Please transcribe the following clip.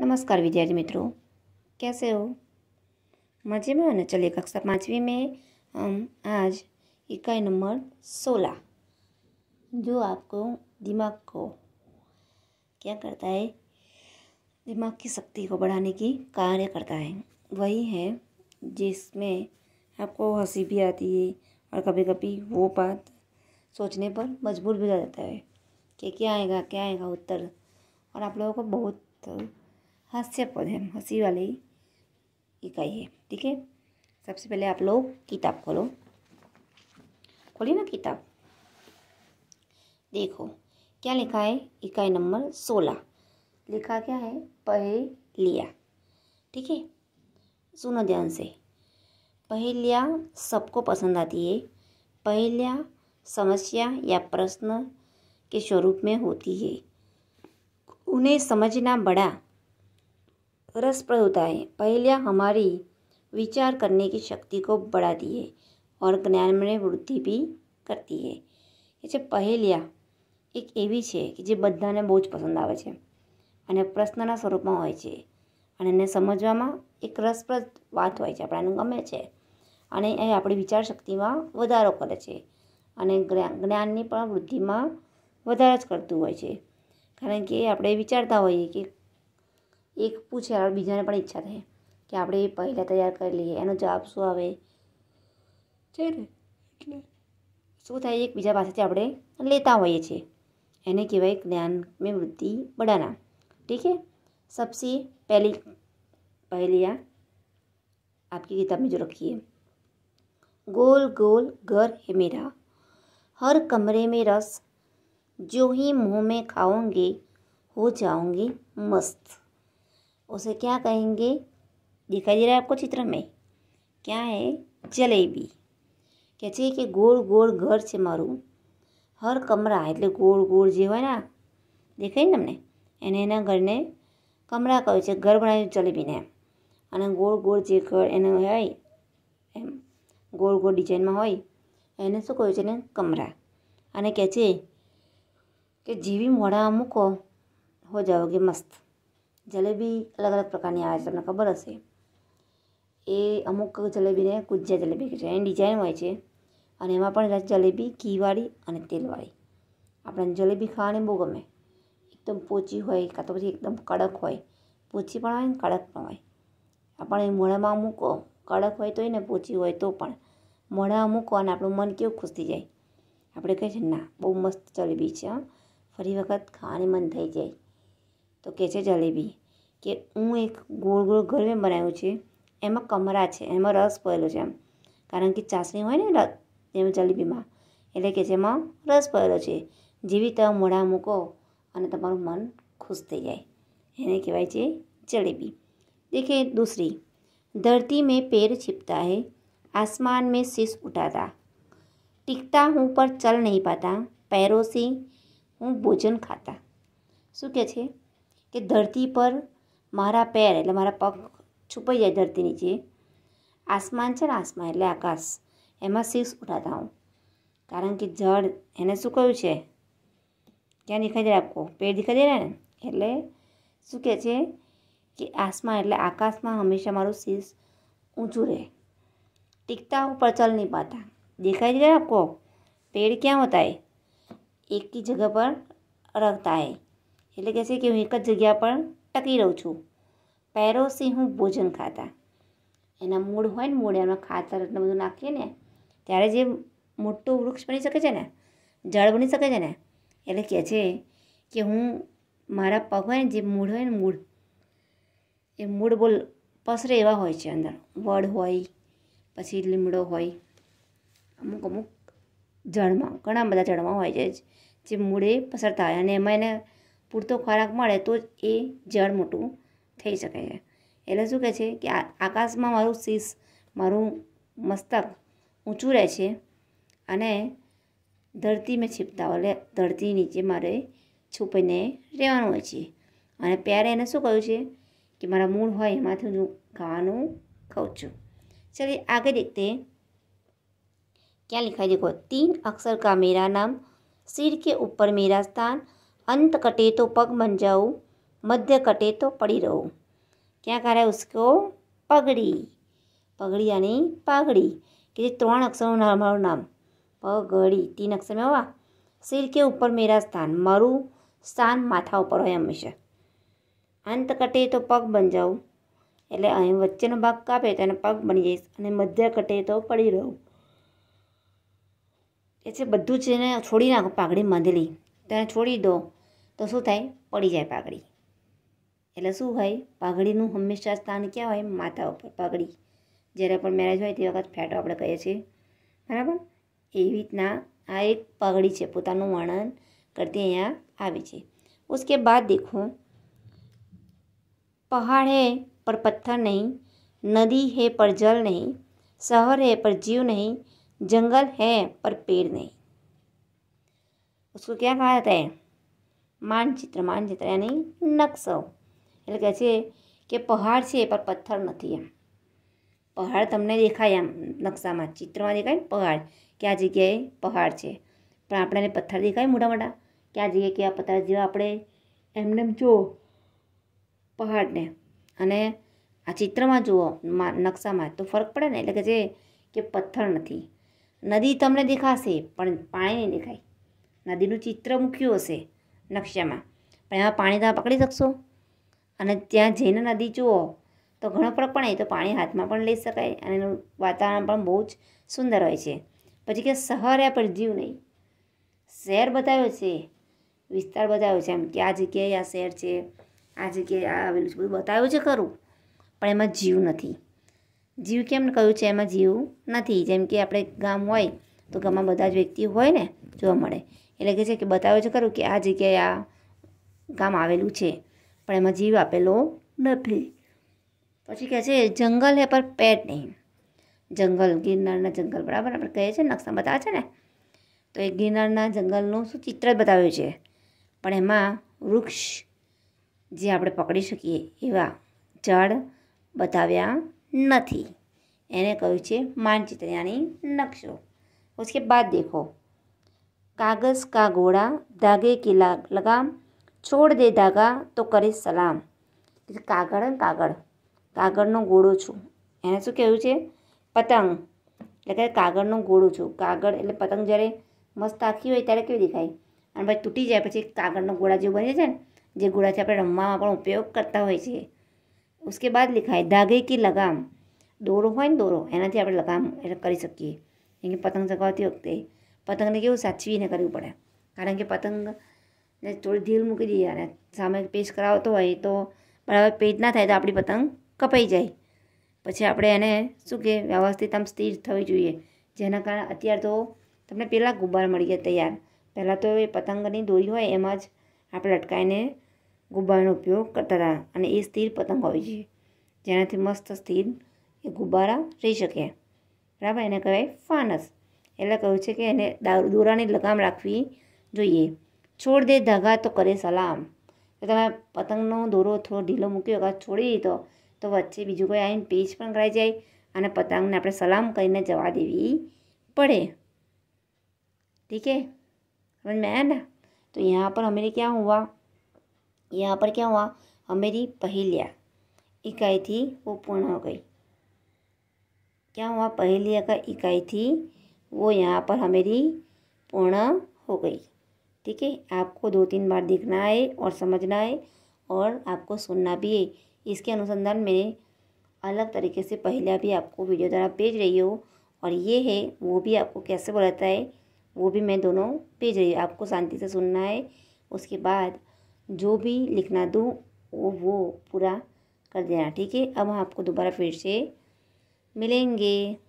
नमस्कार विद्यार्थी मित्रों कैसे हो मज़े में होने चलिए कक्षा पाँचवीं में हम आज इकाई नंबर सोलह जो आपको दिमाग को क्या करता है दिमाग की शक्ति को बढ़ाने की कार्य करता है वही है जिसमें आपको हंसी भी आती है और कभी कभी वो बात सोचने पर मजबूर भी हो जाता है कि क्या आएगा क्या आएगा उत्तर और आप लोगों को बहुत हास्य पद है हंसी वाली इकाई है ठीक है सबसे पहले आप लोग किताब खोलो खोली ना किताब देखो क्या लिखा है इकाई नंबर सोलह लिखा क्या है पहेलिया ठीक है सुनो ध्यान से पहेलिया सबको पसंद आती है पहेलिया समस्या या प्रश्न के स्वरूप में होती है उन्हें समझना बड़ा रस प्रदाय पहले हमारी विचार करने की शक्ति को बढ़ाती है और જ્ઞાન में વૃદ્ધિ બી કરતી હે એ છે પહેલિયા એક એવી છે કે જે બધાને બહુ જ પસંદ આવે છે અને પ્રશ્નના સ્વરૂપમાં હોય છે અને એને સમજવામાં એક રસપ્રદ વાત હોય છે આપણાને ગમે છે અને એ આપણી વિચાર શક્તિમાં વધારો કરે છે અને જ્ઞાનની પણ વૃદ્ધિમાં વધારા જ કરતું હોય છે કારણ કે આપણે વિચારતા હોઈએ કે एक पूछे और બીજાને પણ ઈચ્છા થાય કે આપણે પહેલા તૈયાર કરી લઈએ એનો જવાબ શું આવે ચેર એકને સુતા એક બીજા ભાષાથી આપણે લેતા હોય છે એને કહેવાય જ્ઞાન મે વૃત્તિ બડانا ઠીક છે સૌથી પહેલી પહેલીયા આપકી કિતાબ મે જો રખી હે ગોલ ગોલ ઘર હે મેરા હર કમરે મે રસ જોહી મોહ મે ખાઓંગે હો જાઉંગે મસ્ત उसे क्या कहेंगे दिखाई दे रहा है आपको चित्र में क्या है જલેબી કહે છે કે ગોળ ગોળ ઘર છે મારું હર કમરા એટલે ગોળ ગોળ જે હોય ને દેખાય ને તમને એને એના ઘરને કમરા કહે છે ઘર બનાવ્યું જલેબીને એમ અને ગોળ ગોળ જે ઘર એને હોય એમ ગોળ ગોળ ડિઝાઇનમાં હોય એને શું કહ્યું છે એને કમરા અને કહે છે કે જેવી મોડા મૂકો હો જાઓગે મસ્ત જલેબી અલગ અલગ પ્રકારની આવે છે તમને ખબર હશે એ અમુક જલેબીને ગુજિયા જલેબી કહે છે એની ડિઝાઇન હોય છે અને એમાં પણ જલેબી ઘીવાળી અને તેલવાળી આપણને જલેબી ખાવાની બહુ ગમે એકદમ પોચી હોય કાં તો પછી એકદમ કડક હોય પોચી પણ હોય ને કડક પણ હોય આપણે મોઢામાં મૂકો કડક હોય તોય ને પોચી હોય તો પણ મોઢામાં મૂકો અને આપણું મન કેવું ખુશ થઈ જાય આપણે કહીએ છીએ ના બહુ મસ્ત જલેબી છે ફરી વખત ખાવાની મન થઈ જાય તો કે છે જલેબી કે હું એક ગોળ ગોળ ઘરે બનાવ્યું છે એમાં કમરા છે એમાં રસ પડેલો છે એમ કારણ કે ચાસણી હોય ને એમાં જલેબીમાં એટલે કે છે એમાં રસ પડેલો છે જેવી તમે મોઢા મૂકો અને તમારું મન ખુશ થઈ જાય એને કહેવાય છે જલેબી દેખે દૂસરી ધરતી મેં પેર છીપતા હે आसमान में शीश उठाता टिकता हूँ पर चल नहीं पाता पैरों હું ભોજન ખાતા શું કહે છે કે ધરતી પર મારા પેર એટલે મારા પગ છુપાઈ જાય ધરતી નીચે આસમાન છે ને આસમાન એટલે આકાશ એમાં શીશ ઉઠાતા હું કારણ કે જળ એને શું કહ્યું છે ક્યાં દેખાઈ દે આપકો પેડ દેખાઈ દે ને એટલે શું કહે છે કે આસમાન એટલે આકાશમાં હંમેશા મારું શીશ ઊંચું રહે ટીકતા ऊपर चल नहीं पाता दिखाई दे रहा है आपको पेड़ क्या होता है एक ही जगह पर એટલે કહે છે કે હું એક જ જગ્યા પર ટકી રહું છું પેરોસી હું ભોજન ખાતા એના મૂળ હોય ને મૂળ એમાં ખાતર એટલે બધું નાખીએ ને ત્યારે જે મોટું વૃક્ષ બની શકે છે ને જળ બની શકે છે ને એટલે કહે છે કે હું મારા પગ હોય ને જે મૂળ હોય ને મૂળ એ મૂળ બોલ પસરે એવા હોય છે અંદર વડ હોય પછી લીમડો હોય અમુક અમુક જળમાં ઘણા બધા જળમાં હોય છે જે મૂળે પસરતા હોય અને એમાં એને પૂરતો ખોરાક મળે તો જ એ જળ મોટું થઈ શકે છે એટલે શું કહે છે કે આકાશમાં મારું શીશ મારું મસ્તક ઊંચું રહે છે અને ધરતી મેં છીપતા એટલે ધરતી નીચે મારે છુપીને રહેવાનું હોય છે અને પ્યારે એને શું કહ્યું છે કે મારા મૂળ હોય એમાંથી હું ખાવાનું ખાઉં છું ચલીએ આગળ રીતે ક્યાં लिखा દેખો તીન અક્ષર કા મેરા નામ सिर કે ઉપર મેરા સ્થાન અંત કટે તો પગ बन जाऊँ मध्य તો પડી રહું ક્યાં કરાય ઉસકો પગડી પગડી અને પાગડી કે જે ત્રણ અક્ષરનું નામ મારું નામ પગડી તીન અક્ષર મેં હોવા સિર કે ઉપર મેરા સ્થાન મારું સ્થાન માથા ઉપર હોય હંમેશા અંત કટે તો પગ બન જાઉં એટલે અહીં વચ્ચેનો ભાગ કાપે તો એને પગ બની જઈશ અને મધ્ય કટે તો પડી રહું એ છે બધું જ એને છોડી નાખો પાઘડી બાંધેલી તો એને છોડી દો તો સુ થાય પાઘડી એટલે શું હોય પાઘડી નું હંમેશા સ્થાન ક્યાં હોય માતા ઉપર પાઘડી જ્યારે પણ મેરેજ હોય તે વખત ફેટો આપણે કહી છે બરાબર એવીતના આ એક પાઘડી છે પોતાનું વર્ણન કરતી અહીંયા આવી છેઉસકે બાદ દેખું પહાડ હે પર પથ્થર નહીં નદી હે પર જલ નહીં સહર હે પર જીવ નહીં જંગલ હે પર પેડ નહીં ઉસકો શું કહેવાય છે માનચિત્ર માનચિત્ર એની નકશો એટલે કહે છે કે પહાડ છે એ પણ પથ્થર નથી એમ પહાડ તમને દેખાય એમ નકશામાં ચિત્રમાં દેખાય પહાડ કે આ જગ્યાએ પહાડ છે પણ આપણને પથ્થર દેખાય મોટા મોટા કે આ જગ્યાએ કેવા પથ્થર જેવા આપણે એમને જુઓ પહાડને અને આ ચિત્રમાં જુઓ નકશામાં તો ફરક પડે ને એટલે કે જે કે પથ્થર નથી નદી તમને દેખાશે પણ પાણી નહીં દેખાય નદીનું ચિત્ર મૂક્યું હશે નકશામાં પણ એમાં પાણી તમે પકડી શકશો અને ત્યાં જૈન નદી જુઓ તો ઘણો ફરક પડે તો પાણી હાથમાં પણ લઈ શકાય અને એનું વાતાવરણ પણ બહુ જ સુંદર હોય છે પછી કે શહેર એ પર જીવ નહીં શહેર બતાવ્યો છે વિસ્તાર બતાવ્યો છે એમ કે આ જગ્યાએ આ શહેર છે આ જગ્યાએ આ આવેલું છે બધું બતાવ્યું છે ખરું પણ એમાં જીવ નથી જીવ કેમ કહ્યું છે એમાં જીવ નથી જેમ કે આપણે ગામ હોય તો ગામમાં બધા જ વ્યક્તિ હોય ને જોવા મળે એટલે કહે છે કે બતાવે છે ખરું કે આ જગ્યાએ આ ગામ આવેલું છે પણ એમાં જીવ આપેલો નથી પછી કહે છે જંગલ હે પર પેટ નહીં જંગલ ગિરનારના જંગલ બરાબર આપણે કહે છે નકશા બતાવે છે ને તો એ ગિરનારના જંગલનું શું ચિત્ર જ બતાવ્યું છે પણ એમાં વૃક્ષ જે આપણે પકડી શકીએ એવા ઝાડ બતાવ્યા નથી એને કહ્યું છે માનચિત્ર યાની નકશો ઉસકે બાદ દેખો કાગઝ કા ગોળા ધાગે કી લગામ છોડ દે ધાગા તો કરે સલામ કાગળ ને કાગળ કાગળનો ગોળો છું એને શું કહેવું છે પતંગ એટલે કે કાગળનો ગોળો છું કાગળ એટલે પતંગ જ્યારે મસ્ત આખી હોય ત્યારે કેવી દેખાય અને પછી તૂટી જાય પછી કાગળનો ગોળા જેવું બની જાય ને જે ગોળાથી આપણે રમવામાં પણ ઉપયોગ કરતા હોય છે ઉસકે બાદ લિખાય ધાગે કી લગામ દોરો હોય ને દોરો એનાથી આપણે લગામ એટલે કરી શકીએ એમ કે પતંગ ચગાવતી વખતે પતંગને કેવું સાચવીને કરવું પડે કારણ કે પતંગને થોડી ઢીલ મૂકી દઈએ અને સામે પેચ કરાવતો હોય તો પણ હવે પેચ ના થાય તો આપણી પતંગ કપાઈ જાય પછી આપણે એને શું કે વ્યવસ્થિત આમ સ્થિર થવી જોઈએ જેના કારણે અત્યારે તો તમને પહેલાં ગુબ્બાર મળી જાય તૈયાર પહેલાં તો એ પતંગની દોરી હોય એમાં જ આપણે લટકાઈને ગુબ્બારાનો ઉપયોગ કરતા હતા અને એ સ્થિર પતંગ હોવી જોઈએ જેનાથી મસ્ત સ્થિર એ ગુબ્બારા રહી શકે બરાબર એને કહેવાય ફાનસ એટલે કહ્યું છે કે એને દોરાની લગામ રાખવી જોઈએ છોડ દે ધાગા તો કરે સલામ તો તમે પતંગનો દોરો થોડો ઢીલો મૂક્યો અગર છોડી દીધો તો વચ્ચે બીજું કોઈ આવીને પેચ પણ કરાઈ જાય અને પતંગને આપણે સલામ કરીને જવા દેવી પડે ઠીક है समझ में आया ना तो यहाँ पर हमारे क्या हुआ यहाँ पर क्या हुआ हमारी पहेलिया इकाई थी वो पूर्ण हो गई क्या वो यहाँ पर हमारी पूर्ण हो गई ठीक है आपको दो तीन बार देखना है और समझना है और आपको सुनना भी है इसके अनुसंधान मैंने अलग तरीके से पहले भी आपको वीडियो द्वारा भेज रही हूँ और ये है वो भी आपको कैसे बोलाता है वो भी मैं दोनों भेज रही हूँ आपको शांति से सुनना है उसके बाद जो भी लिखना दूँ वो वो पूरा कर देना ठीक है अब हम आपको दोबारा फिर से मिलेंगे